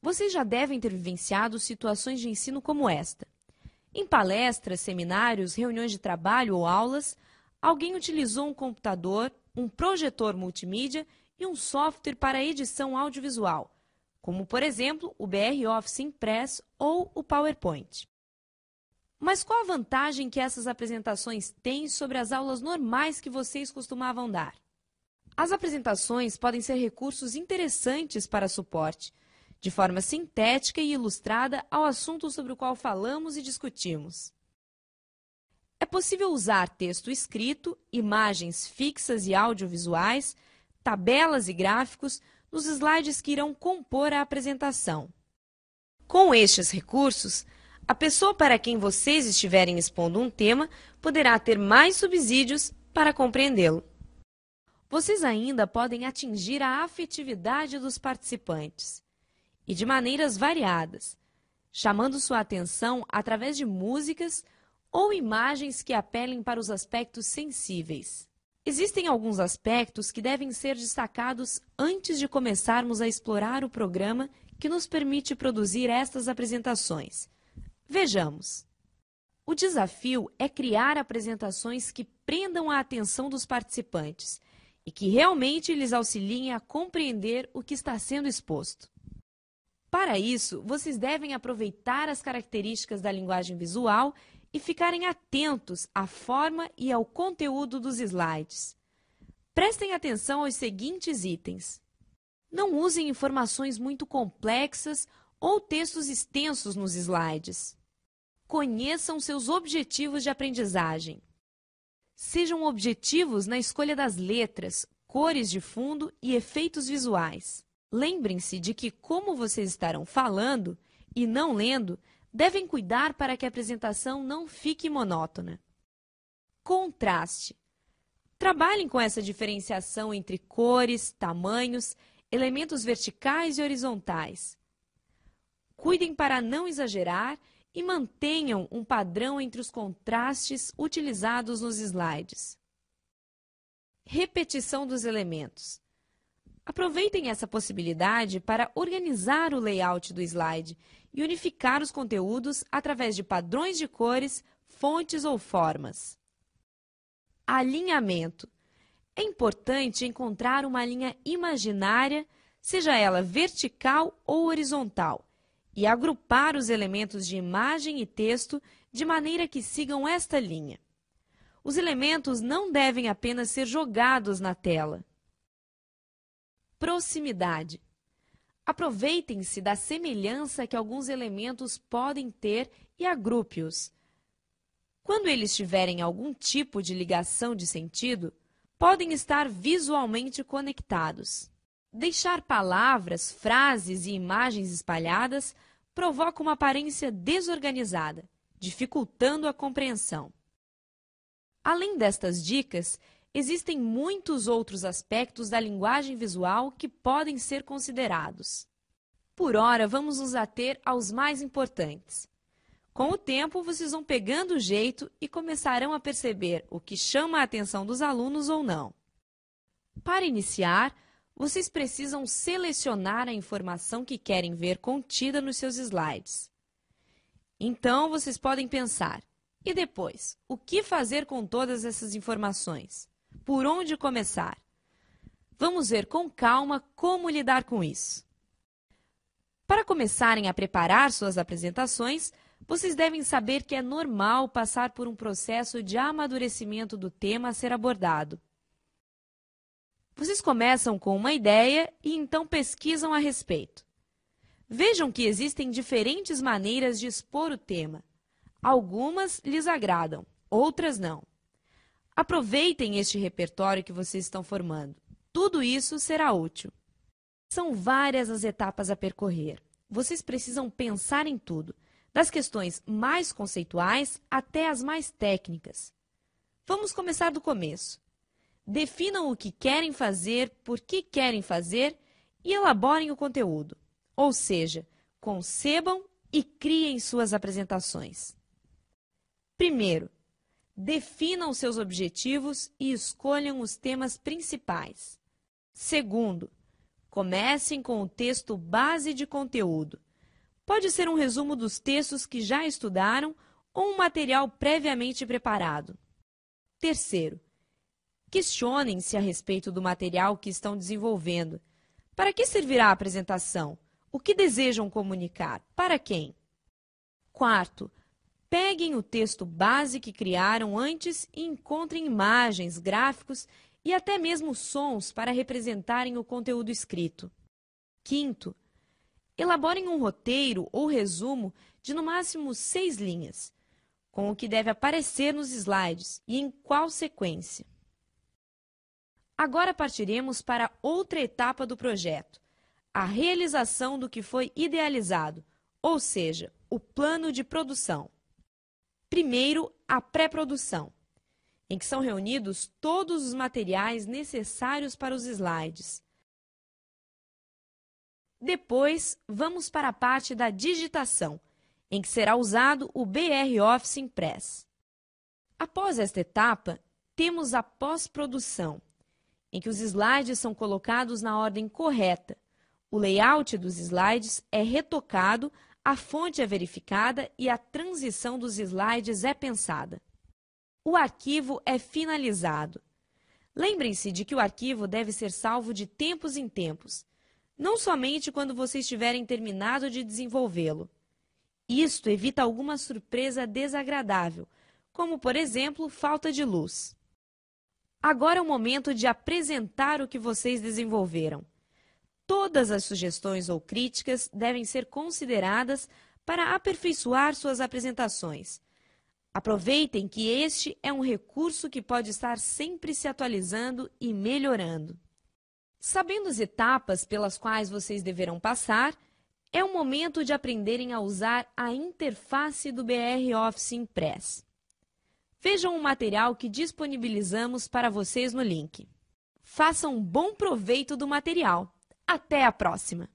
Vocês já devem ter vivenciado situações de ensino como esta. Em palestras, seminários, reuniões de trabalho ou aulas, alguém utilizou um computador, um projetor multimídia e um software para edição audiovisual, como, por exemplo, o BR Office Impress ou o PowerPoint. Mas qual a vantagem que essas apresentações têm sobre as aulas normais que vocês costumavam dar? As apresentações podem ser recursos interessantes para suporte de forma sintética e ilustrada ao assunto sobre o qual falamos e discutimos. É possível usar texto escrito, imagens fixas e audiovisuais, tabelas e gráficos nos slides que irão compor a apresentação. Com estes recursos, a pessoa para quem vocês estiverem expondo um tema poderá ter mais subsídios para compreendê-lo. Vocês ainda podem atingir a afetividade dos participantes e de maneiras variadas, chamando sua atenção através de músicas ou imagens que apelem para os aspectos sensíveis. Existem alguns aspectos que devem ser destacados antes de começarmos a explorar o programa que nos permite produzir estas apresentações. Vejamos. O desafio é criar apresentações que prendam a atenção dos participantes e que realmente lhes auxiliem a compreender o que está sendo exposto. Para isso, vocês devem aproveitar as características da linguagem visual e ficarem atentos à forma e ao conteúdo dos slides. Prestem atenção aos seguintes itens. Não usem informações muito complexas ou textos extensos nos slides. Conheçam seus objetivos de aprendizagem. Sejam objetivos na escolha das letras, cores de fundo e efeitos visuais. Lembrem-se de que, como vocês estarão falando e não lendo, devem cuidar para que a apresentação não fique monótona. Contraste. Trabalhem com essa diferenciação entre cores, tamanhos, elementos verticais e horizontais. Cuidem para não exagerar e mantenham um padrão entre os contrastes utilizados nos slides. Repetição dos elementos. Aproveitem essa possibilidade para organizar o layout do slide e unificar os conteúdos através de padrões de cores, fontes ou formas. Alinhamento. É importante encontrar uma linha imaginária, seja ela vertical ou horizontal, e agrupar os elementos de imagem e texto de maneira que sigam esta linha. Os elementos não devem apenas ser jogados na tela proximidade. Aproveitem-se da semelhança que alguns elementos podem ter e agrupe-os. Quando eles tiverem algum tipo de ligação de sentido, podem estar visualmente conectados. Deixar palavras, frases e imagens espalhadas provoca uma aparência desorganizada, dificultando a compreensão. Além destas dicas, existem muitos outros aspectos da linguagem visual que podem ser considerados. Por hora, vamos nos ater aos mais importantes. Com o tempo, vocês vão pegando o jeito e começarão a perceber o que chama a atenção dos alunos ou não. Para iniciar, vocês precisam selecionar a informação que querem ver contida nos seus slides. Então, vocês podem pensar: e depois, o que fazer com todas essas informações? por onde começar. Vamos ver com calma como lidar com isso. Para começarem a preparar suas apresentações, vocês devem saber que é normal passar por um processo de amadurecimento do tema a ser abordado. Vocês começam com uma ideia e então pesquisam a respeito. Vejam que existem diferentes maneiras de expor o tema. Algumas lhes agradam, outras não. Aproveitem este repertório que vocês estão formando. Tudo isso será útil. São várias as etapas a percorrer. Vocês precisam pensar em tudo, das questões mais conceituais até as mais técnicas. Vamos começar do começo. Definam o que querem fazer, por que querem fazer e elaborem o conteúdo. Ou seja, concebam e criem suas apresentações. Primeiro, Definam seus objetivos e escolham os temas principais. Segundo, comecem com o texto base de conteúdo. Pode ser um resumo dos textos que já estudaram ou um material previamente preparado. Terceiro, questionem-se a respeito do material que estão desenvolvendo. Para que servirá a apresentação? O que desejam comunicar? Para quem? Quarto, Peguem o texto base que criaram antes e encontrem imagens, gráficos e até mesmo sons para representarem o conteúdo escrito. Quinto, elaborem um roteiro ou resumo de no máximo seis linhas, com o que deve aparecer nos slides e em qual sequência. Agora partiremos para outra etapa do projeto, a realização do que foi idealizado, ou seja, o plano de produção. Primeiro, a pré-produção, em que são reunidos todos os materiais necessários para os slides. Depois, vamos para a parte da digitação, em que será usado o BR Office Impress. Após esta etapa, temos a pós-produção, em que os slides são colocados na ordem correta. O layout dos slides é retocado a fonte é verificada e a transição dos slides é pensada. O arquivo é finalizado. Lembrem-se de que o arquivo deve ser salvo de tempos em tempos, não somente quando vocês tiverem terminado de desenvolvê-lo. Isto evita alguma surpresa desagradável, como, por exemplo, falta de luz. Agora é o momento de apresentar o que vocês desenvolveram. Todas as sugestões ou críticas devem ser consideradas para aperfeiçoar suas apresentações. Aproveitem que este é um recurso que pode estar sempre se atualizando e melhorando. Sabendo as etapas pelas quais vocês deverão passar, é o momento de aprenderem a usar a interface do BR Office Impress. Vejam o material que disponibilizamos para vocês no link. Façam um bom proveito do material! Até a próxima!